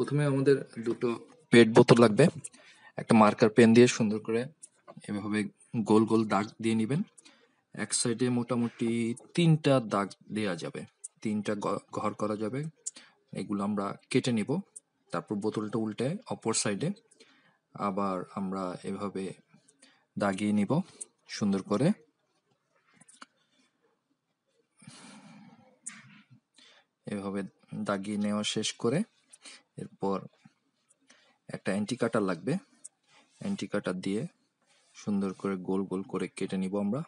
প্রথমে আমাদের দুটো পেট বোতল লাগবে একটা মার্কার পেন দিয়ে সুন্দর করে এভাবে গোল গোল দাগ দিয়ে নেবেন এক সাইডে মোটামুটি তিনটা দাগ দেয়া যাবে তিনটা ঘর করা যাবে এগুলো আমরা কেটে নিব তারপর বোতলটা উল্টে অপর সাইডে আবার আমরা এভাবে দাগিয়ে নিব সুন্দর করে এভাবে দাগিয়ে নেওয়া শেষ করে এরপর একটা অ্যান্টি কাটার লাগবে অ্যান্টি কাটার দিয়ে সুন্দর করে গোল গোল করে কেটে নিব আমরা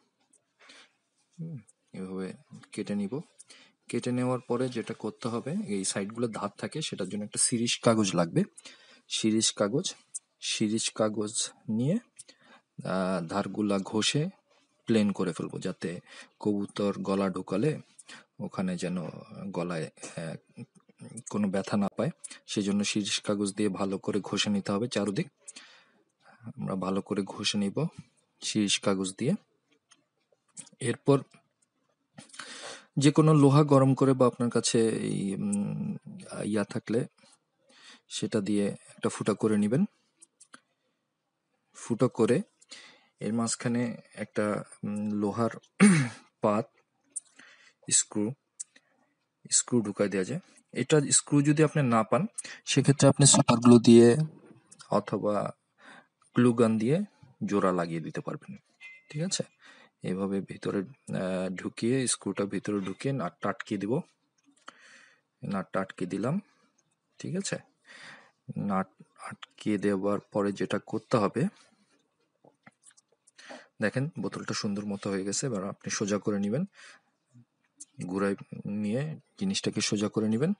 এভাবে কেটে নিব কেটে নেওয়ার পরে যেটা করতে হবে এই সাইডগুলো ধার থাকে সেটার জন্য একটা সিরিজ কাগজ লাগবে সিরিজ কাগজ সিরিজ কাগজ নিয়ে ধারগুলা ঘষে প্লেন করে ফেলবো যাতে কবুতর গলা ঢুকালে ওখানে যেন গলায় কোনো ব্যথা না পায় সেজন্য শিরিষ কাগজ দিয়ে ভালো করে ঘষে নিতে হবে চারুদিক আমরা ভালো করে ঘষে নিব শিরিষ কাগজ দিয়ে এরপর যে কোনো লোহা গরম করে বা আপনার কাছে এই ইয়া থাকলে সেটা দিয়ে একটা ফুটা করে নেবেন ফুটো করে এর মাঝখানে একটা লোহার পাত স্ক্রু স্ক্রু ঢুকাই দেওয়া যায় এটা স্ক্রু যদি আপনি না পান সেক্ষেত্রে আপনি সুপার গ্লু দিয়ে অথবা গ্লু গান দিয়ে জোড়া লাগিয়ে দিতে পারবেন ঠিক আছে এভাবে ভিতরে ঢুকিয়ে স্ক্রুটা ভিতরে ঢুকিয়ে নাটটা আটকে দিব নাটটা আটকে দিলাম ঠিক আছে নাট আটকে দেওয়ার পরে যেটা করতে হবে দেখেন বোতলটা সুন্দর মতো হয়ে গেছে এবার আপনি সোজা করে নেবেন গুড়ায় নিয়ে জিনিসটাকে সোজা করে নেবেন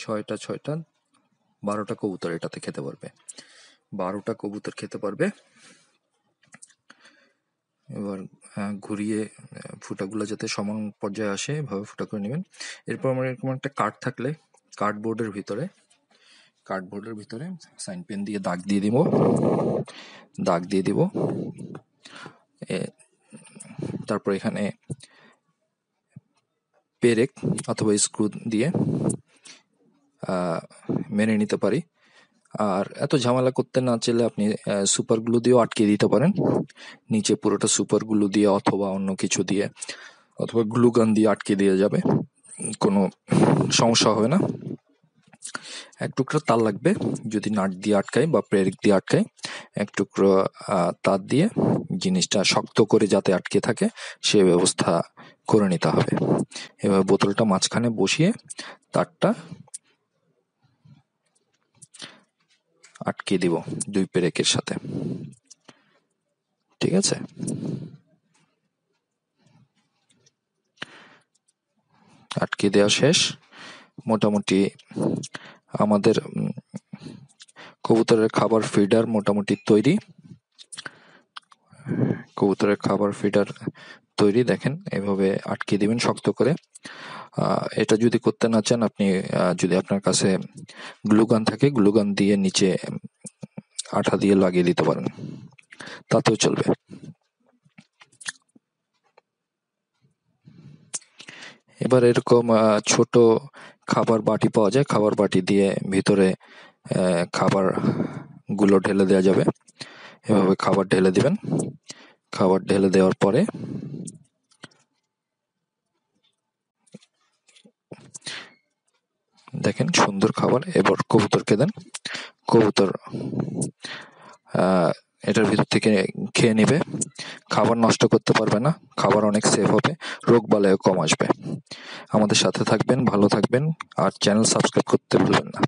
ছয়টা ছয়টা বারোটা কবুতর এটাতে খেতে পারবে বারোটা কবুতর খেতে পারবে এবার হ্যাঁ, ঘুরিয়ে ফুটাগুলো যাতে সমান পর্যায়ে আসে এভাবে ফুটা করে নেবেন এরপর আমার এরকম একটা কার্ড থাকলে কার্ডবোর্ডের ভিতরে কার্ডবোর্ডের ভিতরে সাইন পেন দিয়ে দাগ দিয়ে দিব দাগ দিয়ে দিব তারপর এখানে পেরেক অথবা স্ক্রু দিয়ে মেনে নিতে পারি আর এত ঝামেলা করতে না চাইলে আপনি সুপার গ্লু দিয়েও আটকে দিতে পারেন নিচে পুরোটা সুপার গ্লু দিয়ে অথবা অন্য কিছু দিয়ে অথবা গ্লুগান দিয়ে আটকে দিয়ে যাবে কোনো সমস্যা হবে না এক টুকরো তার লাগবে যদি নাট দিয়ে আটকাই বা প্রেরিক দিয়ে আটকাই এক টুকরো তার দিয়ে জিনিসটা শক্ত করে যাতে আটকে থাকে সে ব্যবস্থা করে নিতে হবে এবার বোতলটা মাঝখানে বসিয়ে তারটা আটকে দিব দুই পেরেকের সাথে ঠিক আছে আটকে দেওয়া শেষ মোটামুটি আমাদের কবুতরের খাবার ফিডার মোটামুটি তৈরি কবুতরের খাবার ফিডার তৈরি দেখেন এভাবে আটকে দিবেন শক্ত করে এটা যদি করতে না চান আপনি যদি আপনার কাছে গ্লুগান থাকে গ্লুগান দিয়ে নিচে আঠা দিয়ে লাগিয়ে দিতে পারেন তাতেও চলবে এবার এরকম ছোট খাবার বাটি পাওয়া যায় খাবার বাটি দিয়ে ভিতরে খাবার গুলো ঢেলে দেওয়া যাবে এভাবে খাবার ঢেলে দিবেন খাবার ঢেলে দেওয়ার পরে দেখেন সুন্দর খাবার এবার কবুতরকে দেন কবুতর এটার ভিতর থেকে খেয়ে নেবে খাবার নষ্ট করতে পারবে না খাবার অনেক সেফ হবে রোগ বালায় কম আসবে আমাদের সাথে থাকবেন ভালো থাকবেন আর চ্যানেল সাবস্ক্রাইব করতে ভুলবেন না